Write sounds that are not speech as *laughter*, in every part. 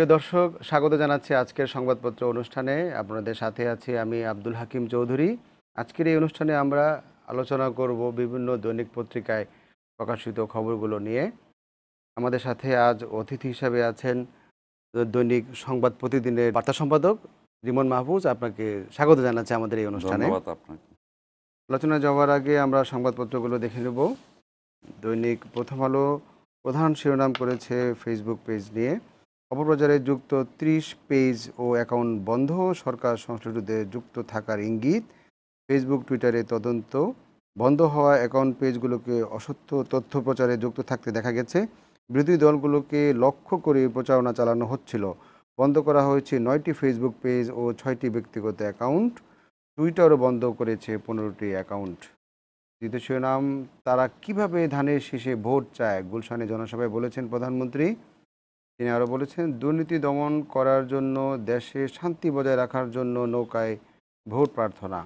প্রিয় দর্শক স্বাগত জানাচ্ছি আজকের সংবাদপত্র অনুষ্ঠানে আপনাদের সাথে আছি আমি আব্দুল হাকিম চৌধুরী আজকের এই অনুষ্ঠানে আমরা আলোচনা করব বিভিন্ন দৈনিক পত্রিকায় প্রকাশিত খবরগুলো নিয়ে আমাদের সাথে আজ অতিথি হিসাবে আছেন দৈনিক সংবাদ প্রতিদিনের বার্তা সম্পাদক রিমন মাহফুজ আপনাকে স্বাগত জানাচ্ছি আমাদের এই অনুষ্ঠানে আলোচনা যাওয়ার আগে আমরা সংবাদপত্রগুলো দেখে নেব দৈনিক প্রথম আলো প্রধান শিরোনাম করেছে ফেসবুক পেজ নিয়ে অপপ্রচারে যুক্ত ত্রিশ পেজ ও অ্যাকাউন্ট বন্ধ সরকার সংশ্লিষ্টদের যুক্ত থাকার ইঙ্গিত ফেসবুক টুইটারে তদন্ত বন্ধ হওয়া অ্যাকাউন্ট পেজগুলোকে অসত্য তথ্য প্রচারে যুক্ত থাকতে দেখা গেছে বিরোধী দলগুলোকে লক্ষ্য করে প্রচারণা চালানো হচ্ছিল বন্ধ করা হয়েছে নয়টি ফেসবুক পেজ ও ছয়টি ব্যক্তিগত অ্যাকাউন্ট টুইটারও বন্ধ করেছে পনেরোটি অ্যাকাউন্ট দ্বিতীয় নাম তারা কিভাবে ধানের শেষে ভোট চায় গুলশানে জনসভায় বলেছেন প্রধানমন্ত্রী তিনি আরও বলেছেন দুর্নীতি দমন করার জন্য দেশে শান্তি বজায় রাখার জন্য নৌকায় ভোট প্রার্থনা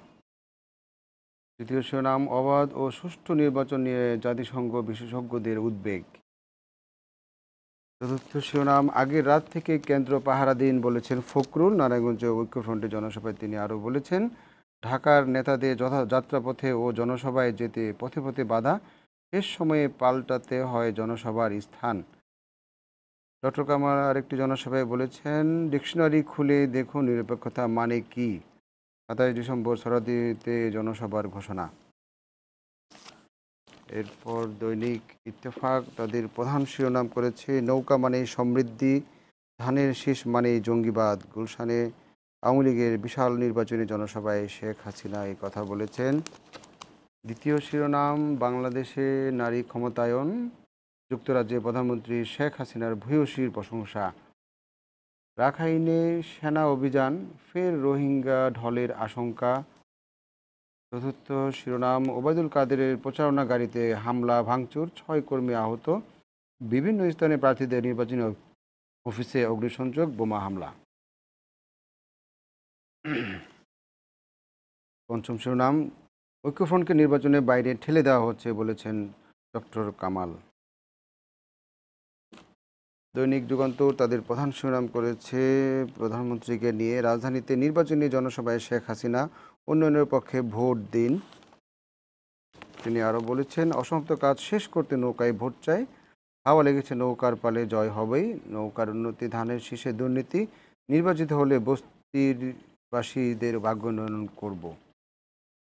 তৃতীয় শিরোনাম অবাধ ও সুষ্ঠু নির্বাচন নিয়ে জাতিসংঘ বিশেষজ্ঞদের উদ্বেগ চতুর্থ শিরোনাম আগের রাত থেকে কেন্দ্র পাহারা দিন বলেছেন ফখরুল নারায়ণগঞ্জ ঐক্যফ্রন্টের জনসভায় তিনি আরও বলেছেন ঢাকার নেতাদের যথা যাত্রাপথে ও জনসভায় যেতে পথে পথে বাধা শেষ সময়ে পাল্টাতে হয় জনসভার স্থান ডক্টর কামার আরেকটি জনসভায় বলেছেন ডিকশনারি খুলে দেখুন নিরপেক্ষতা মানে কি সাতাশ ডিসেম্বর সরাদিতে জনসভার ঘোষণা এরপর দৈনিক ইত্তেফাক তাদের প্রধান শিরোনাম করেছে নৌকা মানে সমৃদ্ধি ধানের শীষ মানে জঙ্গিবাদ গুলশানে আওয়ামী লীগের বিশাল নির্বাচনী জনসভায় শেখ হাসিনা এই কথা বলেছেন দ্বিতীয় শিরোনাম বাংলাদেশে নারী ক্ষমতায়ন যুক্তরাজ্যের প্রধানমন্ত্রী শেখ হাসিনার ভূয়সীর প্রশংসা রাখাইনে সেনা অভিযান ফের রোহিঙ্গা ঢলের আশঙ্কা চতুর্থ শিরোনাম ওবায়দুল কাদেরের প্রচারণা গাড়িতে হামলা ভাঙচুর ছয় কর্মী আহত বিভিন্ন স্থানে প্রার্থীদের নির্বাচনী অফিসে অগ্নিসংযোগ বোমা হামলা পঞ্চম শিরোনাম ঐক্যফ্রন্টকে নির্বাচনে বাইরে ঠেলে দেওয়া হচ্ছে বলেছেন ডক্টর কামাল দৈনিক যুগান্তর তাদের প্রধান শিরোনাম করেছে প্রধানমন্ত্রীকে নিয়ে রাজধানীতে নির্বাচনী জনসভায় শেখ হাসিনা উন্নয়নের পক্ষে ভোট দিন তিনি আরও বলেছেন অসমাপ্ত কাজ শেষ করতে নৌকায় ভোট চাই হাওয়া লেগেছে নৌকার পালে জয় হবেই নৌকার উন্নতি ধানের শীষে দুর্নীতি নির্বাচিত হলে বস্তির বাসীদের ভাগ্য উন্নয়ন করব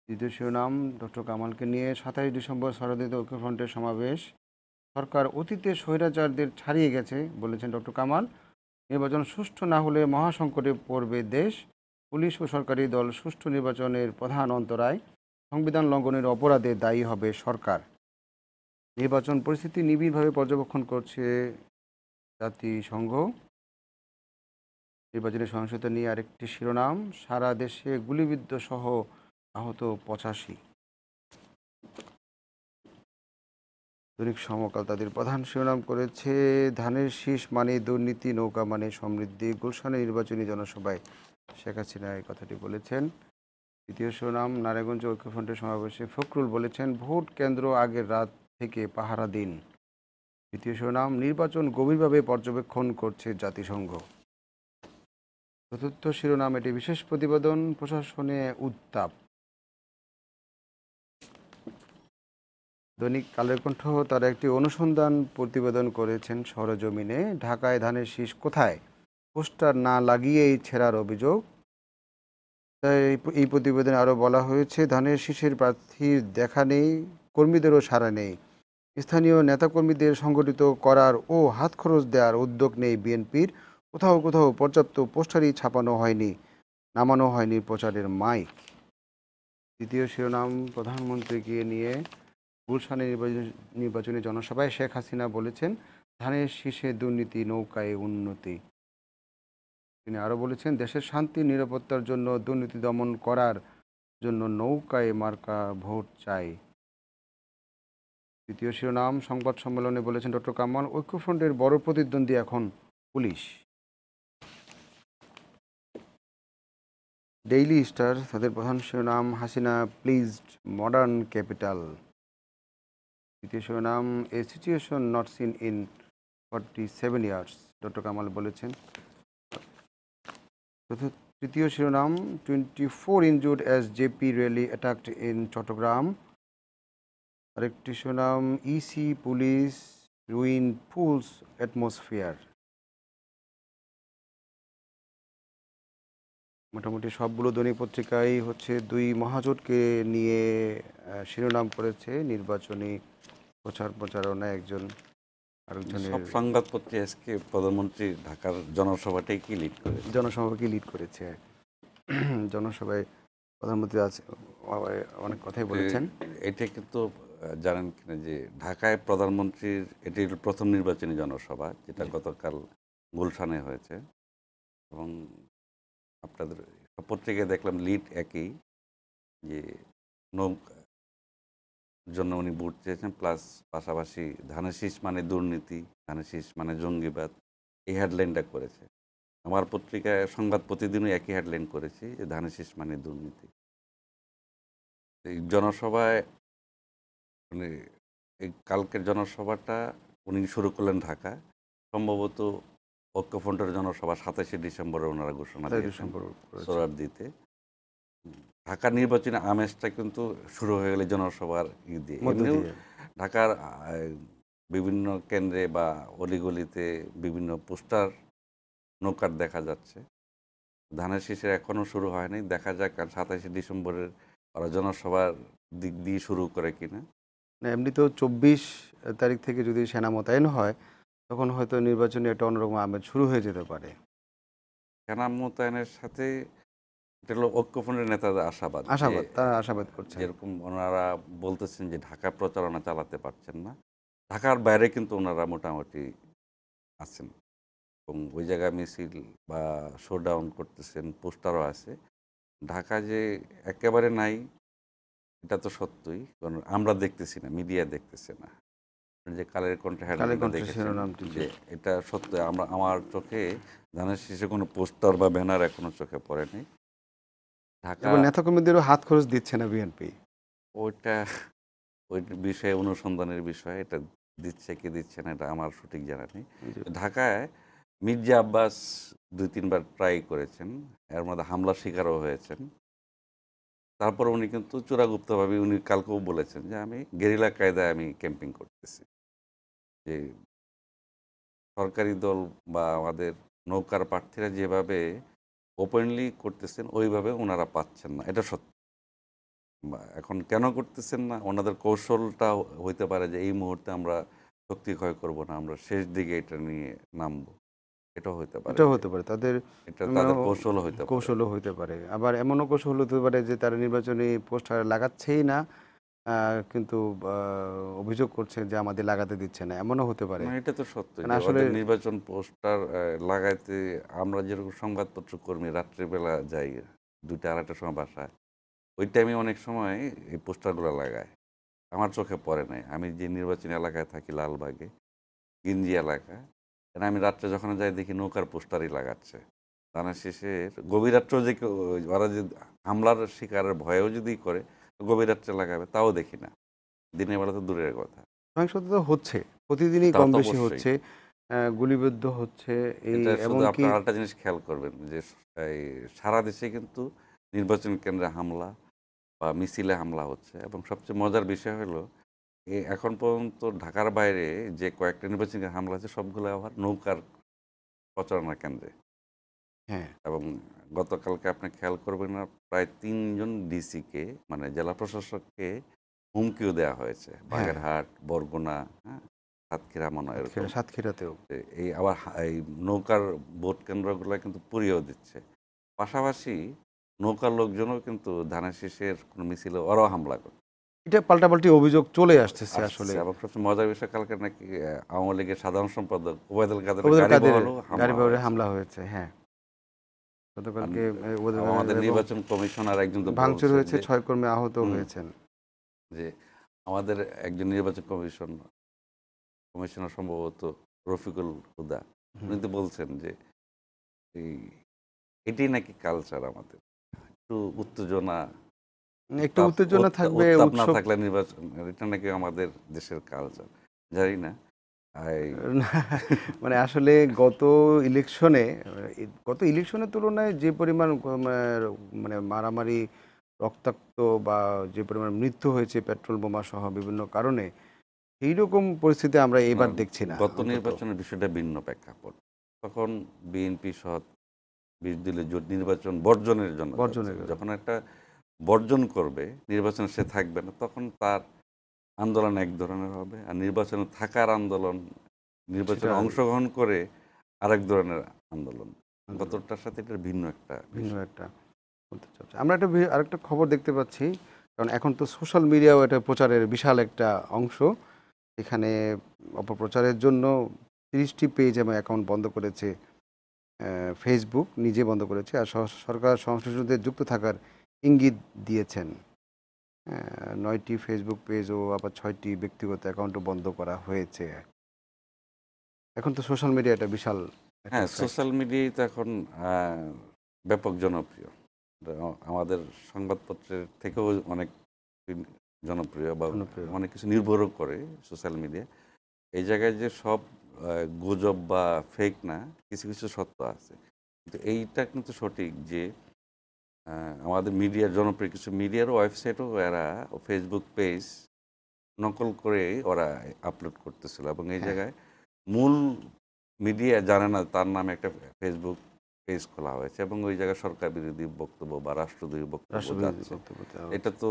দ্বিতীয় শিরোনাম ডক্টর কামালকে নিয়ে সাতাশ ডিসেম্বর সরদিত ঐক্যফ্রন্টের সমাবেশ সরকার অতীতে স্বৈরাচারদের ছাড়িয়ে গেছে বলেছেন ডক্টর কামাল নির্বাচন সুষ্ঠু না হলে মহাসংকটে পড়বে দেশ পুলিশ ও সরকারি দল সুষ্ঠু নির্বাচনের প্রধান অন্তরায় সংবিধান লঙ্ঘনের অপরাধে দায়ী হবে সরকার নির্বাচন পরিস্থিতি নিবিড়ভাবে পর্যবেক্ষণ করছে জাতিসংঘ নির্বাচনের সহিংসতা নিয়ে আরেকটি শিরোনাম সারা দেশে গুলিবিদ্ধ সহ আহত পঁচাশি দৈনিক সমকাল তাদের প্রধান শিরোনাম করেছে ধানের শীষ মানে দুর্নীতি নৌকা মানে সমৃদ্ধি গুলশানে নির্বাচনী জনসভায় শেখ হাসিনা এই কথাটি বলেছেন দ্বিতীয় শিরোনাম নারায়ণগঞ্জ ঐক্যফ্রন্টের সমাবেশে ফখরুল বলেছেন ভোট কেন্দ্র আগের রাত থেকে পাহারা দিন তৃতীয় শিরোনাম নির্বাচন গভীরভাবে পর্যবেক্ষণ করছে জাতিসংঘ চতুর্থ শিরোনাম এটি বিশেষ প্রতিবেদন প্রশাসনে উত্তাপ দৈনিক কালের কণ্ঠ তার একটি অনুসন্ধান প্রতিবেদন করেছেন সরজমিনে ঢাকায় ধানের শীষ কোথায় পোস্টার না লাগিয়েই ছেঁড়ার অভিযোগ এই প্রতিবেদনে আরও বলা হয়েছে ধানের শীষের প্রার্থীর দেখা নেই কর্মীদেরও সাড়া নেই স্থানীয় নেতাকর্মীদের সংগঠিত করার ও হাত খরচ দেওয়ার উদ্যোগ নেই বিএনপির কোথাও কোথাও পর্যাপ্ত পোস্টারই ছাপানো হয়নি নামানো হয়নি প্রচারের মাইক দ্বিতীয় শিরোনাম প্রধানমন্ত্রীকে নিয়ে গুলশানের নির্বাচনী জনসভায় শেখ হাসিনা বলেছেন ধানের শীর্ষে দুর্নীতি নৌকায় উন্নতি তিনি আরও বলেছেন দেশের শান্তি নিরাপত্তার জন্য দুর্নীতি দমন করার জন্য নৌকায় মার্কা ভোট চাই তৃতীয় শিরোনাম সংবাদ সম্মেলনে বলেছেন ডক্টর কামাল ঐক্যফ্রন্টের বড় প্রতিদ্বন্দ্বী এখন পুলিশ ডেইলি স্টার তাদের প্রধান শিরোনাম হাসিনা প্লিজড মডার্ন ক্যাপিটাল দ্বিতীয় নাম a situation not seen in forty seven years doctor Kamal বলেছেন তৃতীয় শিরোনাম twenty four injured as JP rally attacked in Chattogram আরেকটি শিরোনাম EC police ruin polls atmosphere মোটামুটি সবগুলো দৈনিক পত্রিকাই হচ্ছে দুই মহাজোটকে নিয়ে শিরোনাম করেছে নির্বাচনী প্রচার প্রচারণায় একজন সব সংবাদপত্রে আজকে প্রধানমন্ত্রী ঢাকার জনসভাটাই কি লিড করে জনসভাকে লিড করেছে *clears throat* জনসভায় প্রধানমন্ত্রী আজ অনেক কথাই বলেছেন এটা কিন্তু জানেন কিনা যে ঢাকায় প্রধানমন্ত্রীর এটি প্রথম নির্বাচনী জনসভা যেটা গতকাল গুলশানে হয়েছে এবং আপনাদের পত্রিকায় দেখলাম লিড একই যে নৌকা জন্য উনি ভোট চেয়েছেন প্লাস পাশাপাশি ধানের শীষ মানে দুর্নীতি ধানের শীষ মানে জঙ্গিবাদ এই হেডলাইনটা করেছে আমার পত্রিকায় সংবাদ প্রতিদিনই একই হেডলাইন করেছি যে ধানের শীষ মানে দুর্নীতি জনসভায় মানে এই কালকের জনসভাটা উনি শুরু করলেন ঢাকা সম্ভবত ঐক্যফ্রন্টের জনসভা সাতাশে ডিসেম্বরে ওনারা ঘোষণা দিয়েছেন দিতে ঢাকার নির্বাচনে আমেজটা কিন্তু শুরু হয়ে গেলে জনসভার ই দিয়ে ঢাকার বিভিন্ন কেন্দ্রে বা অলিগলিতে বিভিন্ন পোস্টার নৌকার দেখা যাচ্ছে ধানের শীষের এখনও শুরু হয়নি দেখা যাক আর সাতাশে ডিসেম্বরের ওরা জনসভার দিক দিয়ে শুরু করে কিনা না এমনিতেও চব্বিশ তারিখ থেকে যদি সেনা মোতায়েন হয় তখন হয়তো নির্বাচনে একটা অন্যরকম আমেজ শুরু হয়ে যেতে পারে কেনাম মোতায়েনের সাথে এটা ঐক্যফ্রন্টের নেতাদের আশাবাদ আশাবাদ তারা আশাবাদ করছে যেরকম ওনারা বলতেছেন যে ঢাকা প্রচারণা চালাতে পারছেন না ঢাকার বাইরে কিন্তু ওনারা মোটামুটি আছেন এবং ওই জায়গায় মিছিল বা শো ডাউন করতেছেন পোস্টারও আছে ঢাকা যে একেবারে নাই এটা তো সত্যই কারণ আমরা দেখতেছি না মিডিয়া দেখতেছে না যে কালের কণ্ঠে এটা সত্য আমরা আমার চোখে ধানের শীর্ষে কোনো পোস্টার বা ব্যানার এখনো চোখে পড়েনি ঢাকা নেতা কর্মীদেরও হাত খরচ দিচ্ছে না বিএনপি ওইটা ওই বিষয়ে অনুসন্ধানের বিষয়ে এটা দিচ্ছে কি দিচ্ছে না এটা আমার সঠিক জানা নেই ঢাকায় মির্জা আব্বাস দুই তিনবার ট্রাই করেছেন এর মধ্যে হামলা শিকারও হয়েছেন তারপর উনি কিন্তু চূড়াগুপ্তভাবে উনি কালকেও বলেছেন যে আমি গেরিলা কায়দায় আমি ক্যাম্পিং করতেছি যে সরকারি দল বা আমাদের নৌকার প্রার্থীরা যেভাবে ওপেনলি করতেছেন ওইভাবে ওনারা পাচ্ছেন না এটা সত্যি এখন কেন করতেছেন না ওনাদের কৌশলটা হইতে পারে যে এই মুহূর্তে আমরা শক্তি ক্ষয় করব না আমরা শেষ দিকে এটা নিয়ে নামবো এটা হতে পারে এটাও হতে পারে তাদের এটা কৌশল হতে কৌশলও হতে পারে আবার এমনও কৌশল হতে পারে যে তারা নির্বাচনী পোস্টার লাগাচ্ছেই না কিন্তু অভিযোগ করছে যে আমাদের লাগাতে দিচ্ছে না এমনও হতে পারে মানে এটা তো সত্য মানে আসলে নির্বাচন পোস্টার লাগাইতে আমরা যেরকম সংবাদপত্র কর্মী রাত্রিবেলা যাই দুইটা আড়াইটার সময় বাসায় ওই টাইমে অনেক সময় এই পোস্টারগুলো লাগায় আমার চোখে পড়ে নাই আমি যে নির্বাচনী এলাকায় থাকি লালবাগে গিঞ্জি এলাকা কেন আমি রাত্রে যখন যাই দেখি নৌকার পোস্টারই লাগাচ্ছে দানা শেষে গভীর রাত্রেও যে ওরা যে হামলার শিকারের ভয়েও যদি করে গভীর রাত্রে লাগাবে তাও দেখি না দিনের বেলা তো দূরের কথা সহিংসতা হচ্ছে প্রতিদিনই কম বেশি হচ্ছে গুলিবিদ্ধ হচ্ছে আপনার আরেকটা জিনিস খেয়াল করবেন যে সারা দেশে কিন্তু নির্বাচন কেন্দ্রে হামলা বা মিছিলে হামলা হচ্ছে এবং সবচেয়ে মজার বিষয় হলো এখন পর্যন্ত ঢাকার বাইরে যে কয়েকটা নির্বাচনী হামলা আছে সবগুলো আবার নৌকার প্রচারণা কেন্দ্রে হ্যাঁ এবং গতকালকে আপনি খেয়াল করবেন না প্রায় তিনজন ডিসিকে মানে জেলা প্রশাসককে হুমকিও দেওয়া হয়েছে হ্যাঁ। বাগেরহাট বরগুনা হ্যাঁ, সাতক্ষীরা মনে হয় সাতক্ষীরাতেও এই আবার এই নৌকার ভোট কেন্দ্রগুলো কিন্তু পুড়িয়েও দিচ্ছে পাশাপাশি নৌকার লোকজনও কিন্তু ধানের শীষের কোনো মিছিলে ওরাও হামলা করছে এটা পাল্টাপাল্টি অভিযোগ চলে আসতেছে আচ্ছা, আসলে মজার বিষয় কালকে নাকি আওয়ামী লীগের সাধারণ সম্পাদক ওবায়দুল কাদের গাড়ি হামলা হয়েছে হ্যাঁ গতকালকে আমাদের নির্বাচন কমিশনার একজন ভাঙচুর হয়েছে ছয় কর্মী আহত হয়েছেন যে আমাদের একজন নির্বাচন কমিশন কমিশনার সম্ভবত রফিকুল হুদা উনি তো বলছেন যে এই এটি নাকি কালচার আমাদের একটু উত্তেজনা একটু উত্তেজনা থাকবে উৎসব থাকলে নির্বাচন এটা নাকি আমাদের দেশের কালচার জানি না মানে আসলে গত ইলেকশনে গত ইলেকশনের তুলনায় যে পরিমাণ মানে মারামারি রক্তাক্ত বা যে পরিমাণ মৃত্যু হয়েছে পেট্রোল বোমা সহ বিভিন্ন কারণে রকম পরিস্থিতি আমরা এবার দেখছি না গত নির্বাচনের বিষয়টা ভিন্ন প্রেক্ষাপট তখন বিএনপি সহ বিরোধী জোট নির্বাচন বর্জনের জন্য বর্জনের যখন একটা বর্জন করবে নির্বাচনে সে থাকবে না তখন তার আন্দোলন এক ধরনের হবে আর নির্বাচনে থাকার আন্দোলন নির্বাচনে অংশগ্রহণ করে আরেক ধরনের আন্দোলন গতটার সাথে এটা ভিন্ন একটা ভিন্ন একটা বলতে চাচ্ছি আমরা একটা আরেকটা খবর দেখতে পাচ্ছি কারণ এখন তো সোশ্যাল মিডিয়াও এটা প্রচারের বিশাল একটা অংশ এখানে অপপ্রচারের জন্য তিরিশটি পেজ এবং অ্যাকাউন্ট বন্ধ করেছে ফেসবুক নিজে বন্ধ করেছে আর সরকার সংশ্লিষ্টদের যুক্ত থাকার ইঙ্গিত দিয়েছেন নয়টি ফেসবুক পেজ ও আবার ছয়টি ব্যক্তিগত অ্যাকাউন্টও বন্ধ করা হয়েছে এখন তো সোশ্যাল মিডিয়া একটা বিশাল হ্যাঁ সোশ্যাল মিডিয়াই তো এখন ব্যাপক জনপ্রিয় আমাদের সংবাদপত্রের থেকেও অনেক জনপ্রিয় বা অনেক কিছু নির্ভরও করে সোশ্যাল মিডিয়া এই জায়গায় যে সব গুজব বা ফেক না কিছু কিছু সত্য আছে কিন্তু এইটা কিন্তু সঠিক যে আমাদের মিডিয়ার জনপ্রিয় কিছু মিডিয়ার ওয়েবসাইটও এরা ফেসবুক পেজ নকল করে ওরা আপলোড করতেছিল এবং এই হ্যাঁ। জায়গায় মূল মিডিয়া জানে না তার নামে একটা ফেসবুক পেজ খোলা হয়েছে এবং ওই জায়গায় সরকার বিরোধী বক্তব্য বা রাষ্ট্রদ্রোহী বক্তব্য এটা তো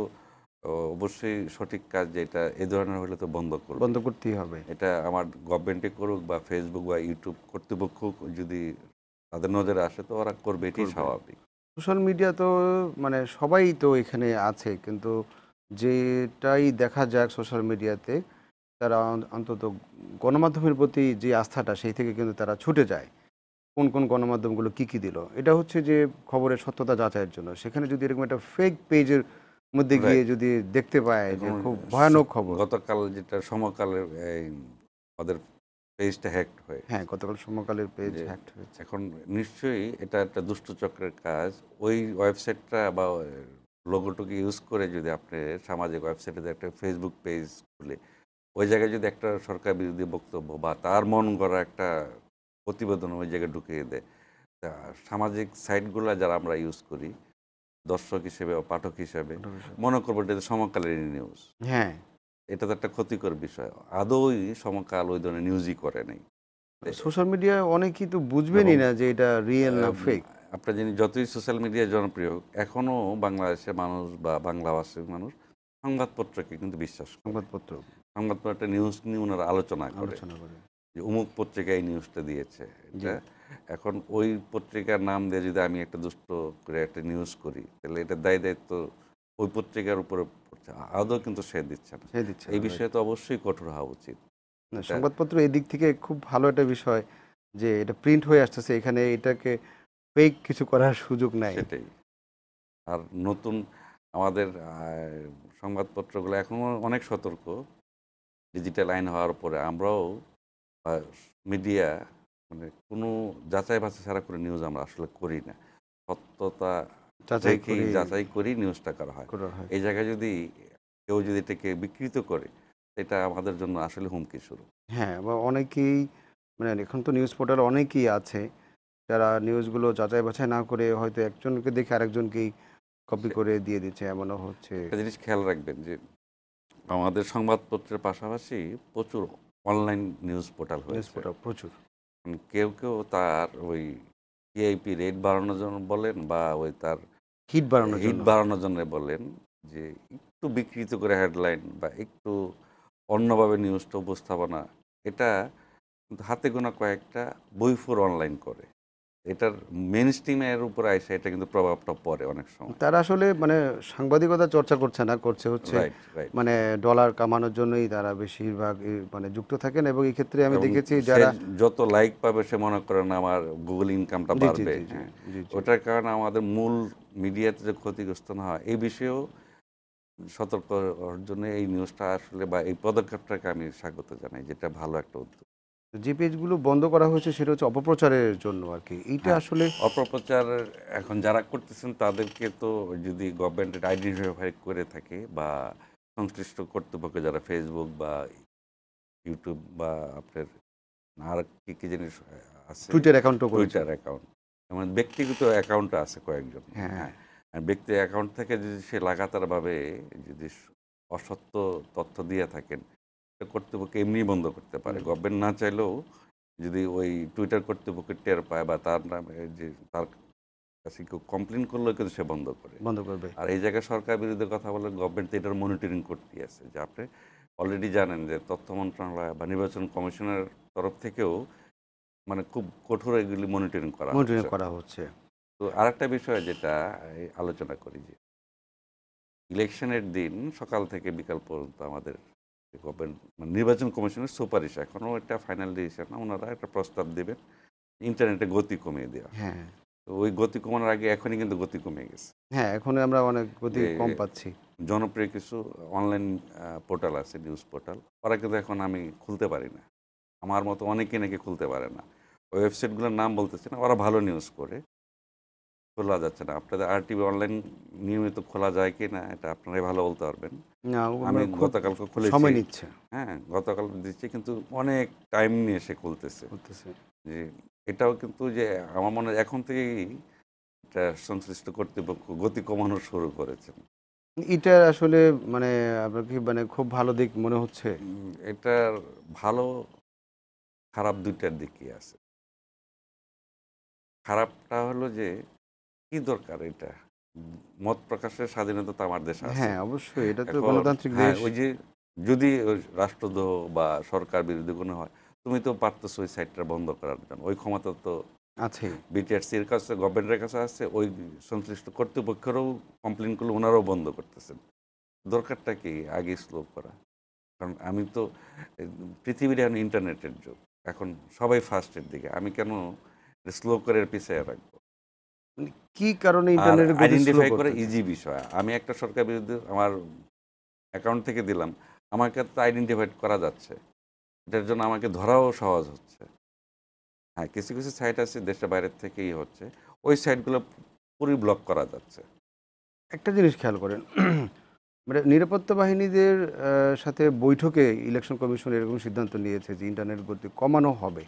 অবশ্যই সঠিক কাজ যেটা এ ধরনের হলে তো বন্ধ করবে বন্ধ করতেই হবে এটা আমার গভর্নমেন্টে করুক বা ফেসবুক বা ইউটিউব কর্তৃপক্ষ যদি তাদের নজরে আসে তো ওরা করবে এটি স্বাভাবিক সোশ্যাল মিডিয়া তো মানে সবাই তো এখানে আছে কিন্তু যেটাই দেখা যাক সোশ্যাল মিডিয়াতে তারা অন্তত গণমাধ্যমের প্রতি যে আস্থাটা সেই থেকে কিন্তু তারা ছুটে যায় কোন কোন গণমাধ্যমগুলো কী কী দিল এটা হচ্ছে যে খবরের সত্যতা যাচাইয়ের জন্য সেখানে যদি এরকম একটা ফেক পেজের মধ্যে গিয়ে যদি দেখতে পায় যে খুব ভয়ানক খবর গতকাল যেটা সমকালের আমাদের পেজটা হ্যাক্ট হয় হ্যাঁ গতকাল সমকালের পেজ হ্যাকড হয়েছে এখন নিশ্চয়ই এটা একটা দুষ্টচক্রের কাজ ওই ওয়েবসাইটটা বা লোগোটাকে ইউজ করে যদি আপনি সামাজিক ওয়েবসাইটে একটা ফেসবুক পেজ খুলে ওই জায়গায় যদি একটা সরকার বিরোধী বক্তব্য বা তার মন গড়া একটা প্রতিবেদন ওই জায়গায় ঢুকিয়ে দেয় তা সামাজিক সাইটগুলো যারা আমরা ইউজ করি দর্শক হিসেবে বা পাঠক হিসেবে মনে করবো এটা সমকালীন নিউজ হ্যাঁ এটা তো একটা ক্ষতিকর বিষয় আদৌই সমকাল ওই ধরনের নিউজই করে নেই সোশ্যাল মিডিয়া অনেকেই তো বুঝবেনই না যে এটা রিয়েল না ফেক আপনার যিনি যতই সোশ্যাল মিডিয়া জনপ্রিয় এখনও বাংলাদেশের মানুষ বা বাংলাভাষীর মানুষ সংবাদপত্রকে কিন্তু বিশ্বাস সংবাদপত্র সংবাদপত্র নিউজ নিয়ে ওনারা আলোচনা করে যে অমুক পত্রিকা এই নিউজটা দিয়েছে হ্যাঁ? এখন ওই পত্রিকার নাম দিয়ে যদি আমি একটা দুষ্ট করে একটা নিউজ করি তাহলে এটা দায় দায়িত্ব ওই পত্রিকার উপরে করছে আদৌ কিন্তু সে দিচ্ছে না সে দিচ্ছে এই বিষয়ে তো অবশ্যই কঠোর হওয়া উচিত সংবাদপত্র এই দিক থেকে খুব ভালো একটা বিষয় যে এটা প্রিন্ট হয়ে আসতেছে এখানে এটাকে ফেক কিছু করার সুযোগ নাই সেটাই আর নতুন আমাদের সংবাদপত্রগুলো এখনও অনেক সতর্ক ডিজিটাল আইন হওয়ার পরে আমরাও মিডিয়া মানে কোনো যাচাই বাছাই ছাড়া করে নিউজ আমরা আসলে করি না সত্যতা যাচাই করেই নিউজটা করা হয় এই জায়গায় যদি কেউ যদি এটাকে বিকৃত করে এটা আমাদের জন্য আসলে হুমকি শুরু হ্যাঁ বা অনেকেই মানে এখন তো নিউজ পোর্টাল অনেকেই আছে যারা নিউজগুলো যাচাই বাছাই না করে হয়তো একজনকে দেখে আরেকজনকেই কপি করে দিয়ে দিচ্ছে এমনও হচ্ছে একটা জিনিস খেয়াল রাখবেন যে আমাদের সংবাদপত্রের পাশাপাশি প্রচুর অনলাইন নিউজ পোর্টাল হয়েছে প্রচুর কেউ কেউ তার ওই টিআইপি রেট বাড়ানোর জন্য বলেন বা ওই তার হিট বাড়ানোর হিট বাড়ানোর জন্য বলেন যে একটু বিকৃত করে হেডলাইন বা একটু অন্যভাবে নিউজটা উপস্থাপনা এটা হাতে গোনা কয়েকটা বইফোর অনলাইন করে এটার মেন স্ট্রিমের উপর আসে এটা কিন্তু প্রভাবটা পড়ে অনেক সময় তারা আসলে মানে সাংবাদিকতা চর্চা করছে না করছে হচ্ছে মানে ডলার কামানোর জন্যই তারা বেশিরভাগ মানে যুক্ত থাকেন এবং এই ক্ষেত্রে আমি দেখেছি যারা যত লাইক পাবে সে মনে করেন আমার গুগল ইনকামটা বাড়বে হ্যাঁ। ওটার কারণে আমাদের মূল মিডিয়াতে যে ক্ষতিগ্রস্ত না হয় এই বিষয়েও সতর্ক হওয়ার জন্য এই নিউজটা আসলে বা এই পদক্ষেপটাকে আমি স্বাগত জানাই যেটা ভালো একটা উদ্যোগ যে পেজগুলো বন্ধ করা হয়েছে সেটা হচ্ছে অপপ্রচারের জন্য আর কি এইটা হ্যাঁ, আসলে অপপ্রচার এখন যারা করতেছেন তাদেরকে তো যদি গভর্নমেন্টের আইডেন্টিফাই করে থাকে বা সংশ্লিষ্ট কর্তৃপক্ষ যারা ফেসবুক বা ইউটিউব বা আপনার আর কি কি জিনিস আছে টুইটার অ্যাকাউন্টও টুইটার অ্যাকাউন্ট এমন ব্যক্তিগত অ্যাকাউন্ট আছে কয়েকজন হ্যাঁ, হ্যাঁ ব্যক্তি অ্যাকাউন্ট থেকে যদি সে লাগাতারভাবে যদি অসত্য তথ্য দিয়ে থাকেন কর্তৃপক্ষ এমনি বন্ধ করতে পারে গভর্নমেন্ট না চাইলেও যদি ওই টুইটার কর্তৃপক্ষের টের পায় বা তার নামে যে তার কাছে কেউ কমপ্লেন করলেও কিন্তু সে বন্ধ করে বন্ধ করবে আর এই জায়গায় সরকার বিরুদ্ধে কথা বলে গভর্নমেন্ট তো এটার মনিটরিং করতে আছে যে আপনি অলরেডি জানেন যে তথ্য মন্ত্রণালয় বা নির্বাচন কমিশনের তরফ থেকেও মানে খুব কঠোর এগুলি মনিটরিং করা মনিটরিং করা হচ্ছে তো আরেকটা বিষয় যেটা আলোচনা করি যে ইলেকশনের দিন সকাল থেকে বিকাল পর্যন্ত আমাদের মানে নির্বাচন কমিশনের সুপারিশ এখনও একটা ফাইনাল ডিসিশন না ওনারা একটা প্রস্তাব দেবেন ইন্টারনেটে গতি কমিয়ে দেওয়া হ্যাঁ তো ওই গতি কমানোর আগে এখনই কিন্তু গতি কমে গেছে হ্যাঁ এখন আমরা অনেক গতি কম পাচ্ছি জনপ্রিয় কিছু অনলাইন পোর্টাল আছে নিউজ পোর্টাল ওরা কিন্তু এখন আমি খুলতে পারি না আমার মতো অনেকে নাকি খুলতে পারে না ওয়েবসাইটগুলোর নাম বলতেছে না ওরা ভালো নিউজ করে খোলা যাচ্ছে না আপনাদের আর টিভি অনলাইন নিয়মিত খোলা যায় কি না এটা আপনারাই ভালো বলতে পারবেন আমি মানে গতকালকে খুলে সময় নিচ্ছে হ্যাঁ গতকাল দিচ্ছে কিন্তু অনেক টাইম নিয়ে সে খুলতেছে যে এটাও কিন্তু যে আমার মনে এখন থেকেই এটা সংশ্লিষ্ট কর্তৃপক্ষ গতি কমানো শুরু করেছে এটা আসলে মানে আপনার কি মানে খুব ভালো দিক মনে হচ্ছে এটার ভালো খারাপ দুইটার দিকই আছে খারাপটা হলো যে কি দরকার এটা মত প্রকাশের স্বাধীনতা তো আমার দেশে হ্যাঁ অবশ্যই এটা তো গণতান্ত্রিক হ্যাঁ, দেশ ওই যে যদি রাষ্ট্রদ্রোহ বা সরকার বিরোধী কোনো হয় তুমি তো পারতেছো ওই সাইটটা বন্ধ করার জন্য ওই ক্ষমতা তো আছে বিটিআরসির কাছে গভর্নমেন্টের কাছে আছে ওই সংশ্লিষ্ট কর্তৃপক্ষেরও কমপ্লেনগুলো ওনারাও বন্ধ করতেছেন দরকারটা কি আগে স্লো করা কারণ আমি তো পৃথিবীর এখন ইন্টারনেটের যুগ এখন সবাই ফার্স্টের দিকে আমি কেন স্লো করে পিছিয়ে রাখবো কি কারণে ইন্টারনেট আইডেন্টিফাই করা ইজি বিষয় আমি একটা সরকার বিরুদ্ধে আমার অ্যাকাউন্ট থেকে দিলাম আমাকে তো আইডেন্টিফাই করা যাচ্ছে এটার জন্য আমাকে ধরাও সহজ হচ্ছে হ্যাঁ কিছু কিছু সাইট আছে দেশের বাইরের থেকেই হচ্ছে ওই সাইটগুলো পুরি ব্লক করা যাচ্ছে একটা জিনিস খেয়াল করেন *clears throat* মানে নিরাপত্তা বাহিনীদের সাথে বৈঠকে ইলেকশন কমিশন এরকম সিদ্ধান্ত নিয়েছে যে ইন্টারনেট গতি কমানো হবে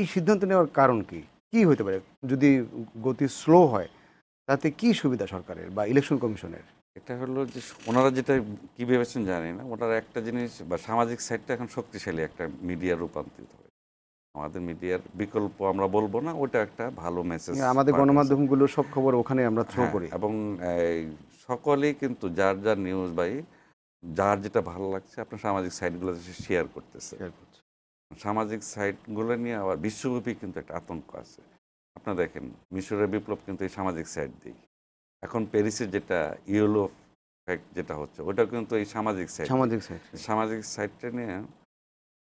এই সিদ্ধান্ত নেওয়ার কারণ কী কি হতে পারে যদি গতি স্লো হয় তাতে কি সুবিধা সরকারের বা ইলেকশন কমিশনের এটা হলো যে ওনারা যেটা কী ভেবেছেন জানি না ওনারা একটা জিনিস বা সামাজিক সাইডটা এখন শক্তিশালী একটা মিডিয়া রূপান্তরিত হবে আমাদের মিডিয়ার বিকল্প আমরা বলবো না ওটা একটা ভালো মেসেজ হ্যাঁ, আমাদের গণমাধ্যমগুলো সব খবর ওখানে আমরা থ্রো হ্যাঁ, করি এবং সকলেই কিন্তু যার যার নিউজ বাই যার যেটা ভালো লাগছে আপনার সামাজিক সাইটগুলোতে শেয়ার করতেছে সামাজিক সাইটগুলো নিয়ে আবার বিশ্বব্যাপী কিন্তু একটা আতঙ্ক আছে আপনারা দেখেন মিশরের বিপ্লব কিন্তু এই সামাজিক সাইট দিয়ে এখন প্যারিসের যেটা ইয়েলো ফ্যাক্ট যেটা হচ্ছে ওটা কিন্তু এই সামাজিক সাইট সামাজিক সাইট হ্যাঁ। সামাজিক সাইটটা নিয়ে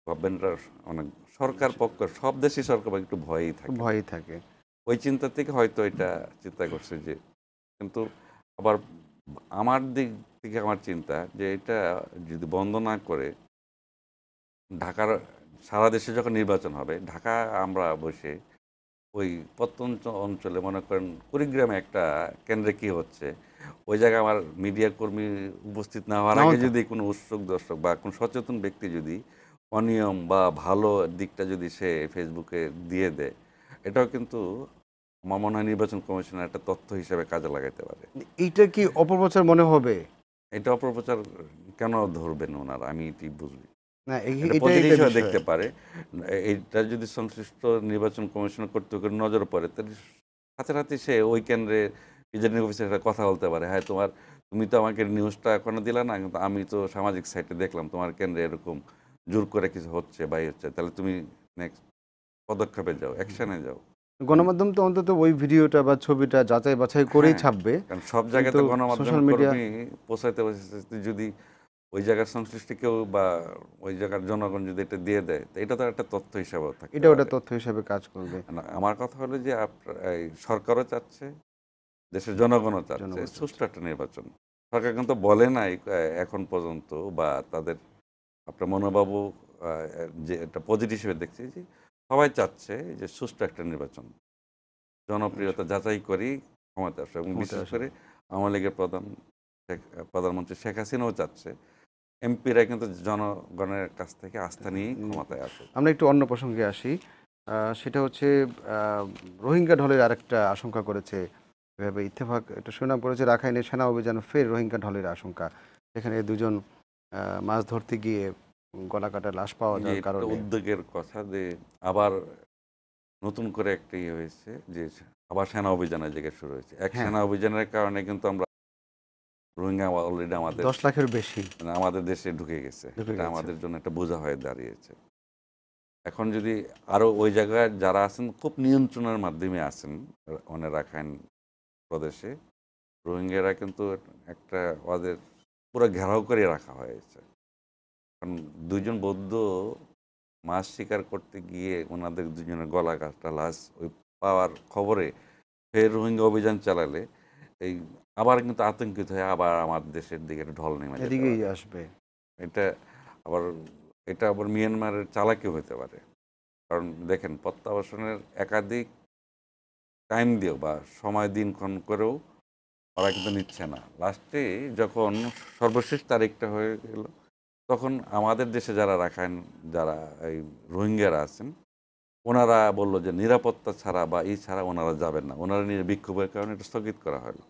গভর্নমেন্টের অনেক সরকার পক্ষ সব দেশই সরকার একটু ভয়ই থাকে ভয়ই থাকে ওই চিন্তা থেকে হয়তো এটা চিন্তা করছে যে কিন্তু আবার আমার দিক থেকে আমার চিন্তা যে এটা যদি বন্ধ না করে ঢাকার সারা দেশে যখন নির্বাচন হবে ঢাকা আমরা বসে ওই প্রত্যন্ত অঞ্চলে মনে করেন কুড়িগ্রামে একটা কেন্দ্রে কি হচ্ছে ওই জায়গায় আমার মিডিয়া কর্মী উপস্থিত না হওয়ার আগে যদি কোনো উৎসুক দর্শক বা কোনো সচেতন ব্যক্তি যদি অনিয়ম বা ভালো দিকটা যদি সে ফেসবুকে দিয়ে দেয় এটাও কিন্তু আমার মনে হয় নির্বাচন কমিশনের একটা তথ্য হিসেবে কাজে লাগাইতে পারে এইটা কি অপপ্রচার মনে হবে এটা অপপ্রচার কেন ধরবেন ওনারা আমি এটি বুঝবি দেখতে পারে এটা যদি সংশ্লিষ্ট নির্বাচন কমিশন কর্তৃপক্ষের নজর পড়ে তাহলে সাথে সাথে সে ওই কেন্দ্রে একটা কথা বলতে পারে হ্যাঁ তোমার তুমি তো আমাকে নিউজটা এখনো না কিন্তু আমি তো সামাজিক সাইটে দেখলাম তোমার কেন্দ্রে এরকম জোর করে কিছু হচ্ছে বা ইয়ে হচ্ছে তাহলে তুমি নেক্সট পদক্ষেপে যাও একশনে যাও গণমাধ্যম তো অন্তত ওই ভিডিওটা বা ছবিটা যাচাই বাছাই করেই হ্যাঁ, ছাপবে সব জায়গায় তো গণমাধ্যম পোষাইতে যদি ওই জায়গার সংশ্লিষ্ট কেউ বা ওই জায়গার জনগণ যদি এটা দিয়ে দেয় তো এটা তো একটা তথ্য হিসাবে থাকে এটা ওটা তথ্য হিসাবে কাজ করবে আমার কথা হলো যে সরকারও চাচ্ছে দেশের জনগণও চাচ্ছে সুস্থ একটা নির্বাচন সরকার কিন্তু বলে নাই এখন পর্যন্ত বা তাদের আপনার মনোবাবু যে একটা পজিটিভ হিসেবে দেখছে যে সবাই চাচ্ছে যে সুস্থ একটা নির্বাচন জনপ্রিয়তা যাচাই করি ক্ষমতা আসবে এবং বিশেষ করে আওয়ামী লীগের প্রধান প্রধানমন্ত্রী শেখ হাসিনাও চাচ্ছে এমপিরা কিন্তু জনগণের কাছ থেকে আস্থা নিয়ে ক্ষমতায় আসে আমরা একটু অন্য প্রসঙ্গে আসি সেটা হচ্ছে রোহিঙ্গা ঢলের আরেকটা আশঙ্কা করেছে এভাবে ইত্তেফাক একটা সুনাম করেছে রাখাইনে সেনা অভিযান ফের রোহিঙ্গা ঢলের আশঙ্কা সেখানে দুজন মাছ ধরতে গিয়ে গলা কাটা লাশ পাওয়া যায় কারণ উদ্যোগের কথা যে আবার নতুন করে একটা ইয়ে হয়েছে যে আবার সেনা অভিযানের জায়গায় শুরু হয়েছে এক হ্যাঁ। সেনা অভিযানের কারণে কিন্তু আমরা রোহিঙ্গা অলরেডি আমাদের দশ লাখের বেশি মানে আমাদের দেশে ঢুকে গেছে এটা আমাদের জন্য একটা বোঝা হয়ে দাঁড়িয়েছে এখন যদি আরও ওই জায়গায় যারা আছেন খুব নিয়ন্ত্রণের মাধ্যমে আছেন অনেক মানে রাখাইন প্রদেশে রোহিঙ্গারা কিন্তু একটা ওদের পুরো ঘেরাও করে রাখা হয়েছে কারণ দুজন বৌদ্ধ মাছ শিকার করতে গিয়ে ওনাদের দুজনের গলা গাছটা লাশ ওই পাওয়ার খবরে ফের রোহিঙ্গা অভিযান চালালে এই আবার কিন্তু আতঙ্কিত হয়ে আবার আমার দেশের দিকে ঢল নেমে এদিকেই আসবে এটা আবার এটা আবার মিয়ানমারের চালাকি হতে পারে কারণ দেখেন প্রত্যাবাসনের একাধিক টাইম দিয়েও বা সময় দিনক্ষণ করেও ওরা কিন্তু নিচ্ছে না লাস্টে যখন সর্বশেষ তারিখটা হয়ে গেল তখন আমাদের দেশে যারা রাখেন যারা এই রোহিঙ্গারা আছেন ওনারা বললো যে নিরাপত্তা ছাড়া বা এই ছাড়া ওনারা যাবেন না ওনারা নিয়ে বিক্ষোভের কারণে এটা স্থগিত করা হলো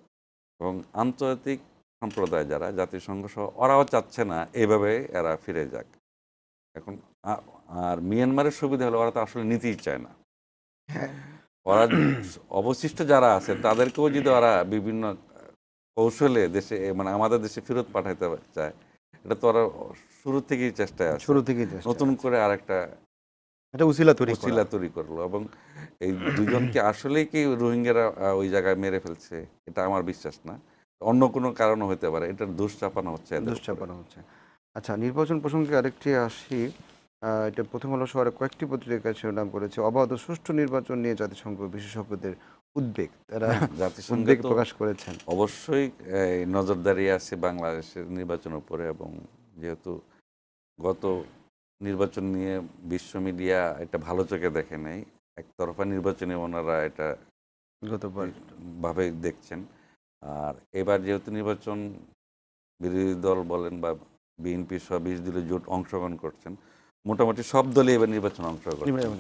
এবং আন্তর্জাতিক সম্প্রদায় যারা জাতিসংঘ সহ ওরাও চাচ্ছে না এভাবে এরা ফিরে যাক এখন আর মিয়ানমারের সুবিধা হলো ওরা তো আসলে নিতেই চায় না হ্যাঁ। ওরা অবশিষ্ট যারা আছে তাদেরকেও যদি ওরা বিভিন্ন কৌশলে দেশে মানে আমাদের দেশে ফেরত পাঠাইতে চায় এটা তো ওরা শুরু থেকেই চেষ্টায় আছে শুরু থেকেই নতুন করে আর একটা এটা উসিলা তৈরি উসিলা তৈরি করলো এবং এই দুজনকে আসলেই কি রোহিঙ্গারা ওই জায়গায় মেরে ফেলছে এটা আমার বিশ্বাস না অন্য কোনো কারণও হতে পারে এটার দোষ চাপানো হচ্ছে দোষ চাপানো হচ্ছে আচ্ছা নির্বাচন প্রসঙ্গে আরেকটি আসি এটা প্রথম আলো শহরে কয়েকটি পত্রিকা শিরোনাম করেছে অবাধ ও সুষ্ঠু নির্বাচন নিয়ে জাতিসংঘ বিশেষজ্ঞদের উদ্বেগ তারা হ্যাঁ, জাতিসংঘ প্রকাশ করেছেন অবশ্যই নজরদারি আছে বাংলাদেশের নির্বাচনের উপরে এবং যেহেতু গত নির্বাচন নিয়ে বিশ্ব মিডিয়া এটা ভালো চোখে দেখে নেই একতরফা নির্বাচনে ওনারা এটা গতবার ভাবে দেখছেন আর এবার যেহেতু নির্বাচন বিরোধী দল বলেন বা বিএনপি সহ বিশ দলে জোট অংশগ্রহণ করছেন মোটামুটি সব দলই এবার নির্বাচন অংশগ্রহণ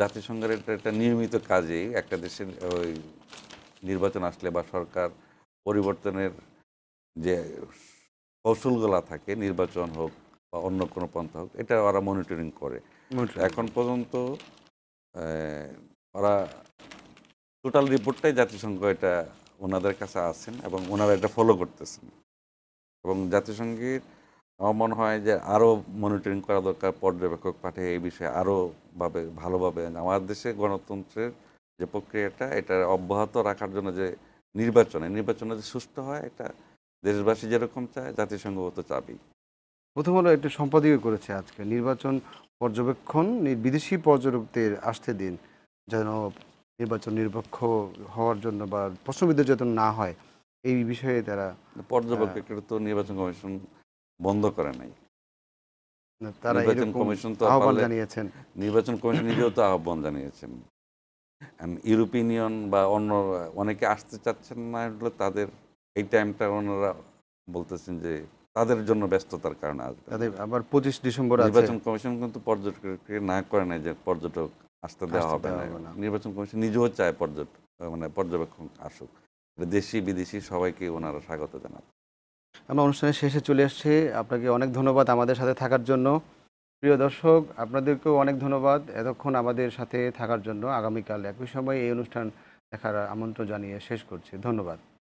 জাতিসংঘের এটা একটা নিয়মিত কাজে একটা দেশের ওই নির্বাচন আসলে বা সরকার পরিবর্তনের যে কৌশলগুলা থাকে নির্বাচন হোক বা অন্য কোনো পন্থা হোক এটা ওরা মনিটরিং করে এখন পর্যন্ত ওরা টোটাল রিপোর্টটাই জাতিসংঘ এটা ওনাদের কাছে আছেন এবং ওনারা এটা ফলো করতেছেন এবং জাতিসংঘের আমার মনে হয় যে আরও মনিটরিং করা দরকার পর্যবেক্ষক পাঠিয়ে এই বিষয়ে আরওভাবে ভালোভাবে আমাদের দেশে গণতন্ত্রের যে প্রক্রিয়াটা এটা অব্যাহত রাখার জন্য যে নির্বাচনে নির্বাচনে যে সুস্থ হয় এটা দেশবাসী যেরকম চায় জাতিসংঘ তো চাবি প্রথম হলো একটা সম্পাদকীয় করেছে আজকে নির্বাচন পর্যবেক্ষণ বিদেশি পর্যটকদের আসতে দিন যেন নির্বাচন নিরপেক্ষ হওয়ার জন্য বা প্রশ্নবিদ্ধ যাতে না হয় এই বিষয়ে তারা পর্যবেক্ষকের তো নির্বাচন কমিশন বন্ধ করে নাই তারা নির্বাচন কমিশন তো আহ্বান জানিয়েছেন নির্বাচন কমিশন নিজেও তো আহ্বান জানিয়েছেন ইউরোপিয়ান বা অন্য অনেকে আসতে চাচ্ছেন না হলে তাদের এই টাইমটা ওনারা বলতেছেন যে তাদের জন্য ব্যস্ততার কারণে আসবে আবার পঁচিশ ডিসেম্বর নির্বাচন কমিশন কিন্তু পর্যটককে না করে নাই যে পর্যটক আসতে দেওয়া হবে না নির্বাচন কমিশন নিজেও চায় পর্যটক মানে পর্যবেক্ষণ আসুক দেশি বিদেশি সবাইকে ওনারা স্বাগত জানাবে আমরা অনুষ্ঠানের শেষে চলে আসছি আপনাকে অনেক ধন্যবাদ আমাদের সাথে থাকার জন্য প্রিয় দর্শক আপনাদেরকেও অনেক ধন্যবাদ এতক্ষণ আমাদের সাথে থাকার জন্য আগামীকাল একই সময় এই অনুষ্ঠান দেখার আমন্ত্রণ জানিয়ে শেষ করছি ধন্যবাদ